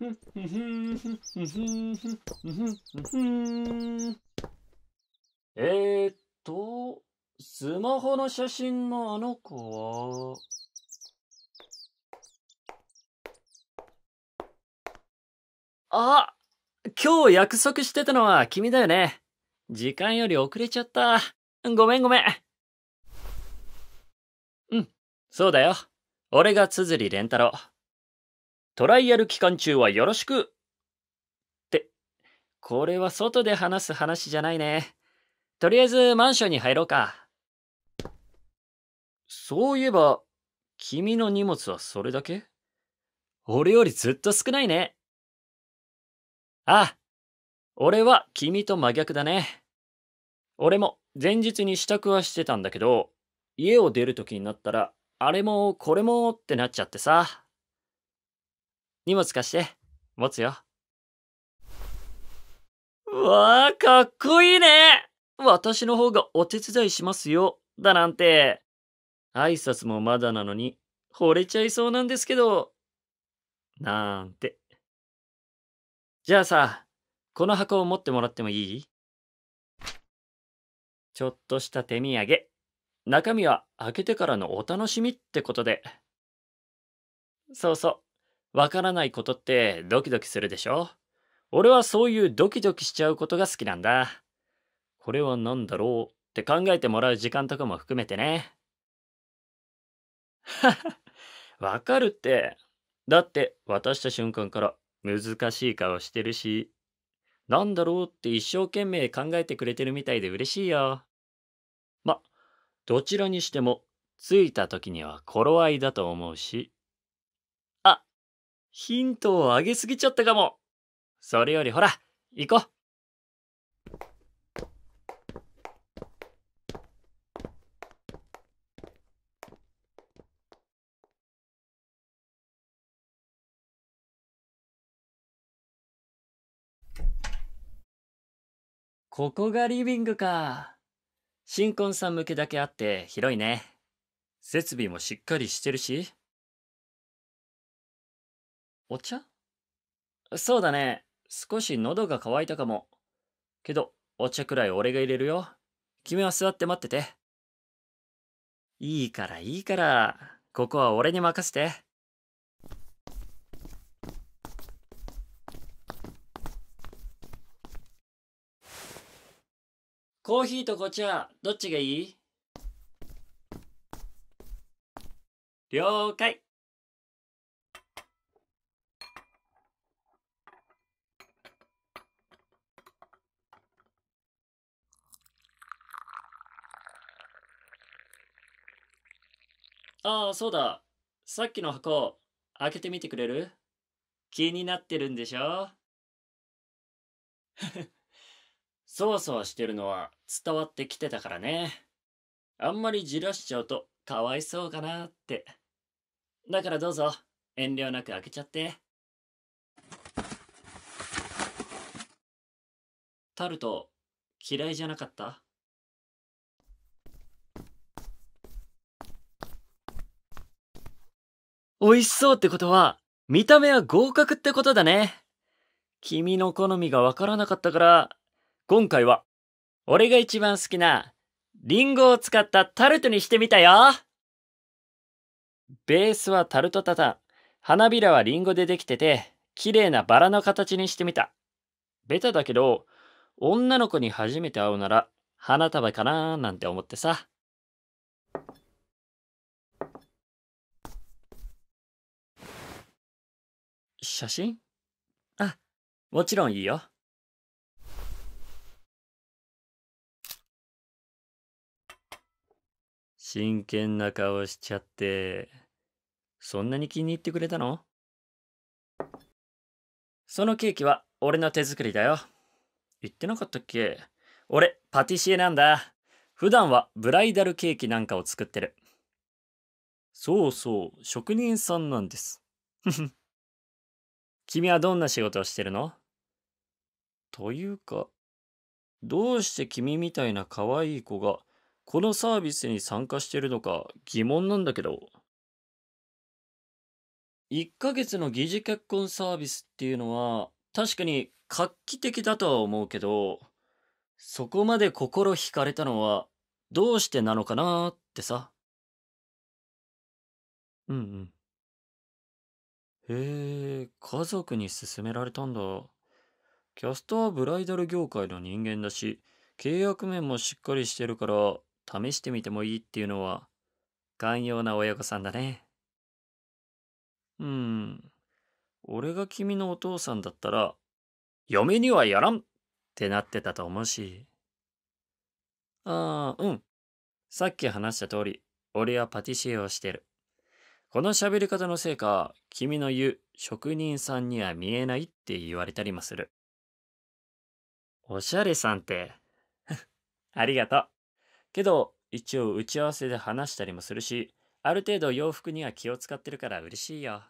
えー、っと、スマホの写真のあの子は、あ今日約束してたのは君だよね。時間より遅れちゃった。ごめんごめん。うん、そうだよ。俺がつづり連太郎。トライアル期間中はよろしくって、これは外で話す話じゃないね。とりあえずマンションに入ろうか。そういえば、君の荷物はそれだけ俺よりずっと少ないね。ああ、俺は君と真逆だね。俺も前日に支度はしてたんだけど、家を出る時になったら、あれもこれもってなっちゃってさ。荷物貸して。持つよ。わあ、かっこいいね私の方がお手伝いしますよ。だなんて。挨拶もまだなのに、惚れちゃいそうなんですけど。なんて。じゃあさ、この箱を持ってもらってもいいちょっとした手土産。中身は開けてからのお楽しみってことで。そうそうわからないことってドキドキするでしょ俺はそういうドキドキしちゃうことが好きなんだ。これは何だろうって考えてもらう時間とかも含めてね。はは、わかるって。だって渡した瞬間から難しい顔してるし、なんだろうって一生懸命考えてくれてるみたいで嬉しいよ。ま、どちらにしても着いた時には頃合いだと思うし。ヒントを上げすぎちゃったかも。それよりほら、行こう。ここがリビングか。新婚さん向けだけあって広いね。設備もしっかりしてるし。お茶そうだね。少し喉が渇いたかも。けど、お茶くらい俺が入れるよ。君は座って待ってて。いいからいいから。ここは俺に任せて。コーヒーと紅茶、どっちがいい了解ああ、そうだ。さっきの箱、開けてみてくれる気になってるんでしょ そわそわしてるのは伝わってきてたからね。あんまりじらしちゃうとかわいそうかなって。だからどうぞ、遠慮なく開けちゃって。タルト、嫌いじゃなかった美味しそうってことは、見た目は合格ってことだね。君の好みがわからなかったから、今回は、俺が一番好きな、リンゴを使ったタルトにしてみたよベースはタルトタタン。花びらはリンゴでできてて、綺麗なバラの形にしてみた。ベタだけど、女の子に初めて会うなら、花束かなーなんて思ってさ。写真あ、もちろんいいよ。真剣な顔しちゃって、そんなに気に入ってくれたのそのケーキは俺の手作りだよ。言ってなかったっけ俺、パティシエなんだ。普段はブライダルケーキなんかを作ってる。そうそう、職人さんなんです。ふふ。君はどんな仕事をしてるのというか、どうして君みたいな可愛い子がこのサービスに参加してるのか疑問なんだけど。1ヶ月の疑似結婚サービスっていうのは確かに画期的だとは思うけど、そこまで心惹かれたのはどうしてなのかなってさ。うんうん。え、家族に勧められたんだ。キャストはブライダル業界の人間だし、契約面もしっかりしてるから、試してみてもいいっていうのは、寛容な親御さんだね。うん。俺が君のお父さんだったら、嫁にはやらんってなってたと思うし。ああ、うん。さっき話した通り、俺はパティシエをしてる。この喋り方のせいか、君の言う職人さんには見えないって言われたりもする。おしゃれさんって、ありがとう。けど、一応打ち合わせで話したりもするし、ある程度洋服には気を使ってるから嬉しいよ。